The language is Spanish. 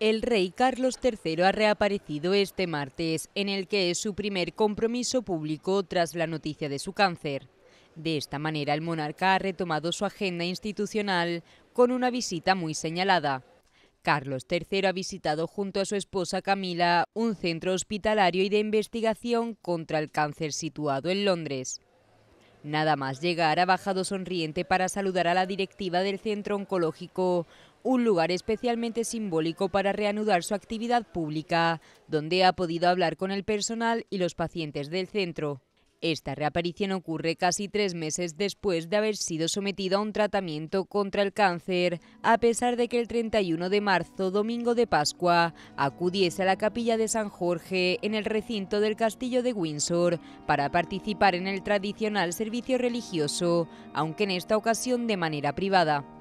El rey Carlos III ha reaparecido este martes, en el que es su primer compromiso público tras la noticia de su cáncer. De esta manera, el monarca ha retomado su agenda institucional con una visita muy señalada. Carlos III ha visitado junto a su esposa Camila un centro hospitalario y de investigación contra el cáncer situado en Londres. Nada más llegar ha bajado sonriente para saludar a la directiva del centro oncológico un lugar especialmente simbólico para reanudar su actividad pública, donde ha podido hablar con el personal y los pacientes del centro. Esta reaparición ocurre casi tres meses después de haber sido sometido a un tratamiento contra el cáncer, a pesar de que el 31 de marzo, domingo de Pascua, acudiese a la capilla de San Jorge en el recinto del castillo de Windsor para participar en el tradicional servicio religioso, aunque en esta ocasión de manera privada.